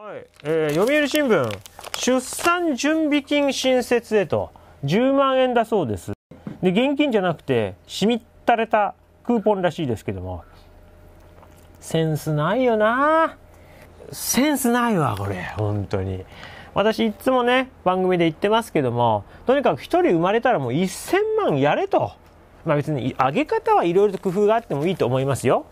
はい、えー、読売新聞、出産準備金新設へと、10万円だそうです。で、現金じゃなくて、しみったれたクーポンらしいですけども、センスないよなセンスないわ、これ、本当に。私、いつもね、番組で言ってますけども、とにかく1人生まれたらもう1000万やれと。まあ別に、上げ方はいろいろと工夫があってもいいと思いますよ。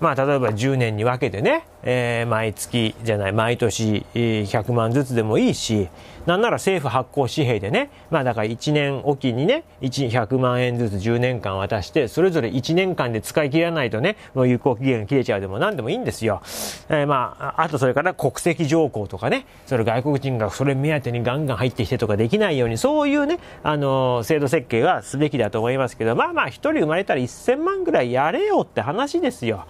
まあ、例えば10年に分けてね、えー、毎月じゃない、毎年100万ずつでもいいし、なんなら政府発行紙幣でね、まあだから1年おきにね、100万円ずつ10年間渡して、それぞれ1年間で使い切らないとね、もう有効期限が切れちゃうでも何でもいいんですよ。えー、まあ、あとそれから国籍条項とかね、それ外国人がそれ目当てにガンガン入ってきてとかできないように、そういうね、あのー、制度設計はすべきだと思いますけど、まあまあ1人生まれたら1000万ぐらいやれよって話ですよ。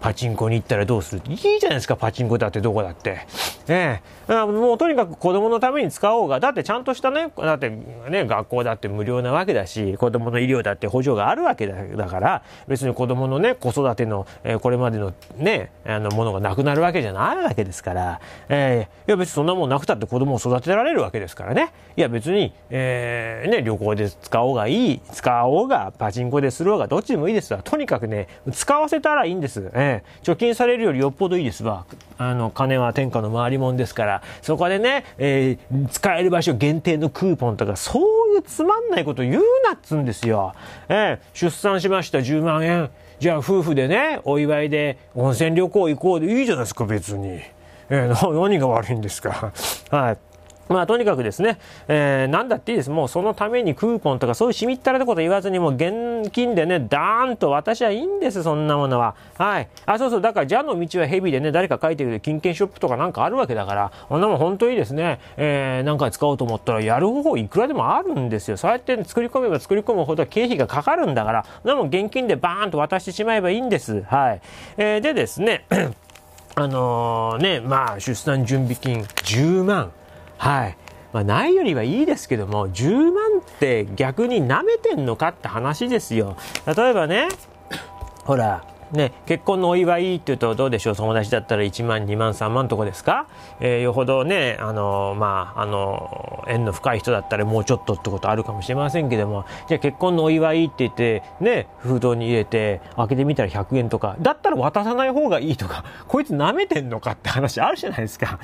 パチンコに行ったらどうするいいじゃないですか、パチンコだってどこだって。ええもうとにかく子供のために使おうが、だってちゃんとしたね、だってね、学校だって無料なわけだし、子供の医療だって補助があるわけだから、別に子供のね、子育ての、えー、これまでのね、あの、ものがなくなるわけじゃないわけですから、えー、いや別にそんなもんなくたって子供を育てられるわけですからね。いや別に、えね、旅行で使おうがいい、使おうが、パチンコでするおうが、どっちでもいいですわ。とにかくね、使わせたらいいんです。え貯金されるよりよっぽどいいですわ。あの、金は天下の周りもんですから、そこでね、えー、使える場所限定のクーポンとか、そういうつまんないこと言うなっつうんですよ。えー、出産しました10万円。じゃあ夫婦でね、お祝いで温泉旅行行こうでいいじゃないですか、別に。えー、何が悪いんですか。はい。まあ、とにかくですね、えー、なんだっていいです。もうそのためにクーポンとかそういうしみったらなこと言わずに、もう現金でね、ダーンと私はいいんです、そんなものは。はい。あ、そうそう、だから、じゃの道は蛇でね、誰か書いてる金券ショップとかなんかあるわけだから、こんなもん本当にですね、えー、なんか使おうと思ったらやる方法いくらでもあるんですよ。そうやって作り込めば作り込むほど経費がかかるんだから、でも現金でバーンと渡してしまえばいいんです。はい。えー、でですね、あのね、まあ、出産準備金10万。はい。まあ、ないよりはいいですけども、10万って逆に舐めてんのかって話ですよ。例えばね、ほら、ね、結婚のお祝いっていうとどうでしょう友達だったら1万2万3万とこですか、えー、よほどねあのまああの縁の深い人だったらもうちょっとってことあるかもしれませんけどもじゃあ結婚のお祝いって言ってね封筒に入れて開けてみたら100円とかだったら渡さない方がいいとか こいつ舐めてんのかって話あるじゃないですか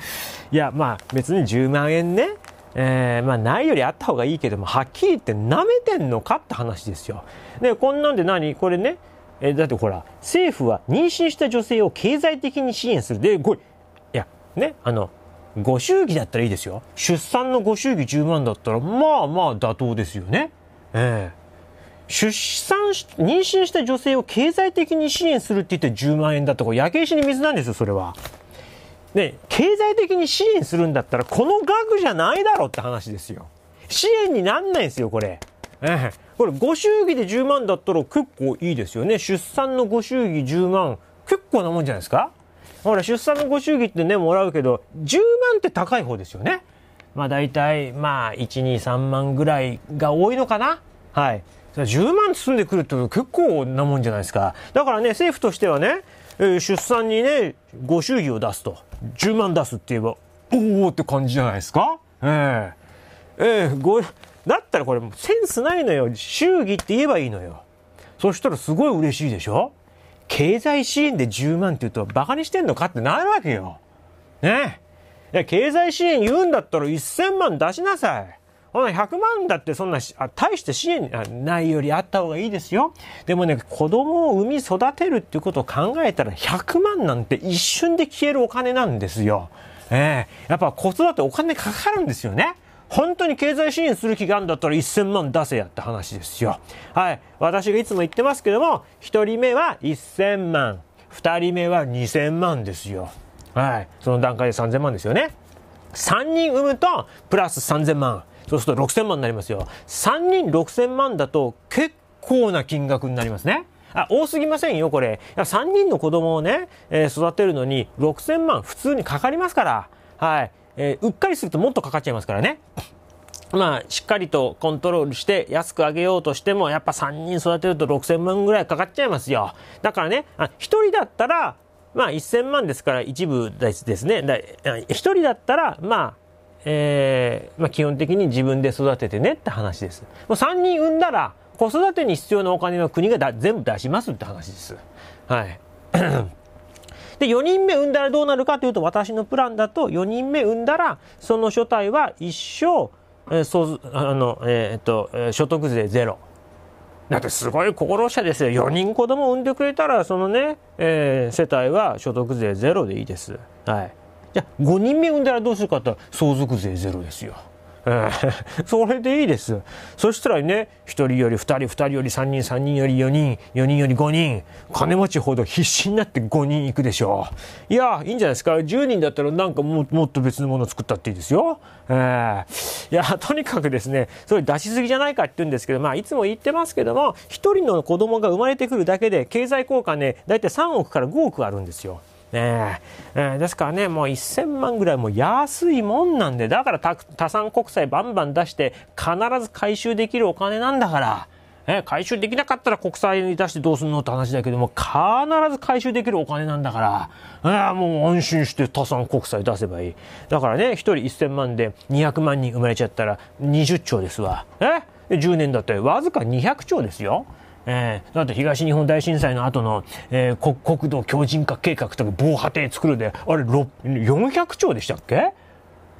いやまあ別に10万円ねえー、まあないよりあった方がいいけども、はっきり言って舐めてんのかって話ですよ。で、こんなんで何これね、えだってほら、政府は妊娠した女性を経済的に支援する。で、これ、いや、ね、あの、ご祝儀だったらいいですよ。出産のご祝儀10万だったら、まあまあ妥当ですよね。ええ出産し、妊娠した女性を経済的に支援するって言って10万円だて、これ焼け石に水なんですよ、それは。ね、経済的に支援するんだったら、この額じゃないだろって話ですよ。支援になんないんですよ、これ。ええ、これ、ご祝儀で10万だったら結構いいですよね。出産のご祝儀10万、結構なもんじゃないですかほら、出産のご祝儀ってね、もらうけど、10万って高い方ですよね。まあ大体、まあ、1、2、3万ぐらいが多いのかなはい。10万包んでくるって結構なもんじゃないですか。だからね、政府としてはね、えー、出産にね、ご祝儀を出すと。10万出すって言えば、おおって感じじゃないですかええー、ええー、ご、だったらこれセンスないのよ。祝儀って言えばいいのよ。そしたらすごい嬉しいでしょ経済支援で10万って言うとバカにしてんのかってなるわけよ。ねえ。経済支援言うんだったら1000万出しなさい。ほな、100万だってそんな、あ大して支援ないよりあった方がいいですよ。でもね、子供を産み育てるっていうことを考えたら100万なんて一瞬で消えるお金なんですよ。ええー、やっぱ子育てお金かかるんですよね。本当に経済支援する気があるんだったら1000万出せやって話ですよ。はい。私がいつも言ってますけども、1人目は1000万、2人目は2000万ですよ。はい。その段階で3000万ですよね。3人産むと、プラス3000万。そうすると6000万になりますよ。3人6000万だと結構な金額になりますね。あ、多すぎませんよ、これ。3人の子供をね、えー、育てるのに6000万普通にかかりますから。はい。えー、うっかりするともっとかかっちゃいますからね。まあ、しっかりとコントロールして安く上げようとしても、やっぱ3人育てると6000万ぐらいかかっちゃいますよ。だからね、あ1人だったら、まあ1000万ですから一部ですね。1人だったら、まあ、えー、まあ基本的に自分で育ててねって話です。もう3人産んだら、子育てに必要なお金は国が全部出しますって話です。はい。で、4人目産んだらどうなるかというと、私のプランだと、4人目産んだら、その所帯は一生、えー、そうあのえー、っと、えー、所得税ゼロ。だってすごい心者ですよ。4人子供産んでくれたら、そのね、えー、世帯は所得税ゼロでいいです。はい。じゃあ、5人目産んだらどうするかって言ったら、相続税ゼロですよ。うん、それでいいです。そしたらね、1人より2人、2人より3人、3人より4人、4人より5人、金持ちほど必死になって5人行くでしょう。いや、いいんじゃないですか。10人だったらなんかももっと別のもの作ったっていいですよ。えー、いや、とにかくですね、それ出しすぎじゃないかって言うんですけど、まあ、いつも言ってますけども、1人の子供が生まれてくるだけで、経済効果ね、だいたい3億から5億あるんですよ。ねえー、ですからね、もう1000万ぐらいも安いもんなんで、だから多産国債バンバン出して、必ず回収できるお金なんだから、えー、回収できなかったら国債に出してどうすんのって話だけども、必ず回収できるお金なんだから、えー、もう安心して多産国債出せばいい。だからね、1人1000万で200万人生まれちゃったら20兆ですわ。えー、10年だってわずか200兆ですよ。えー、あと東日本大震災の後の、えー、国土強靭化計画とか防波堤作るで、あれ、400兆でしたっけ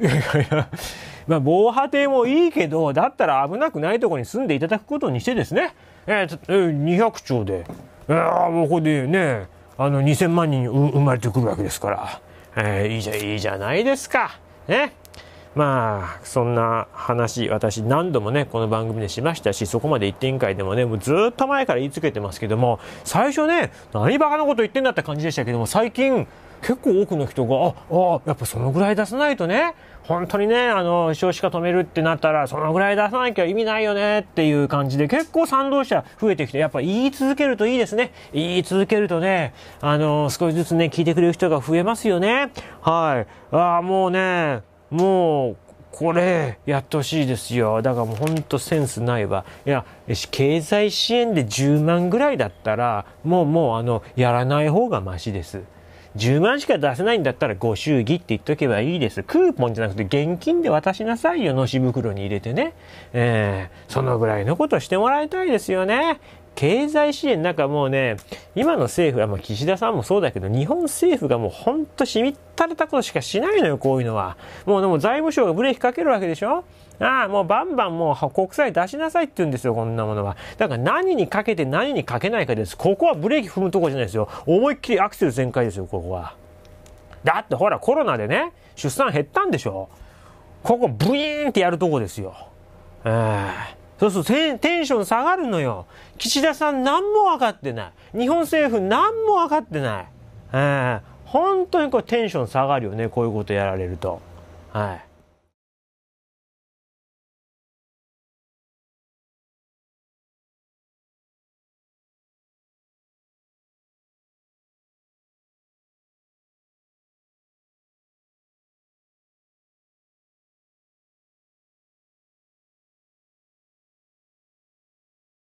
いやいや、まあ、防波堤もいいけど、だったら危なくないところに住んでいただくことにしてですね、えー、200兆で、ああ、もうこれでね、あの、2000万人生まれてくるわけですから、えー、いいじゃ、いいじゃないですか。ね。まあそんな話私何度もねこの番組でしましたしそこまで一点会でもねもうずっと前から言いつけてますけども最初ね何バカなこと言ってんだって感じでしたけども最近結構多くの人が、あ、あやっぱそのぐらい出さないとね、本当にね、あの、少子化止めるってなったら、そのぐらい出さなきゃ意味ないよねっていう感じで、結構賛同者増えてきて、やっぱ言い続けるといいですね。言い続けるとね、あの、少しずつね、聞いてくれる人が増えますよね。はい。ああ、もうね、もう、これ、やってほしいですよ。だからもうほんとセンスないわ。いや、経済支援で10万ぐらいだったら、もうもうあの、やらない方がましです。10万しか出せないんだったらご祝儀って言っとけばいいです。クーポンじゃなくて現金で渡しなさいよ、のし袋に入れてね。えー、そのぐらいのことしてもらいたいですよね。経済支援、なんかもうね、今の政府は、まあ、岸田さんもそうだけど、日本政府がもうほんとしみったれたことしかしないのよ、こういうのは。もうでも財務省がブレーキかけるわけでしょああ、もうバンバンもう国債出しなさいって言うんですよ、こんなものは。だから何にかけて何にかけないかです。ここはブレーキ踏むとこじゃないですよ。思いっきりアクセル全開ですよ、ここは。だってほら、コロナでね、出産減ったんでしょここブイーンってやるとこですよ。ええそうするとテンション下がるのよ。岸田さん何も分かってない。日本政府何も分かってない。えー、本当にこうテンション下がるよね。こういうことやられると。はい。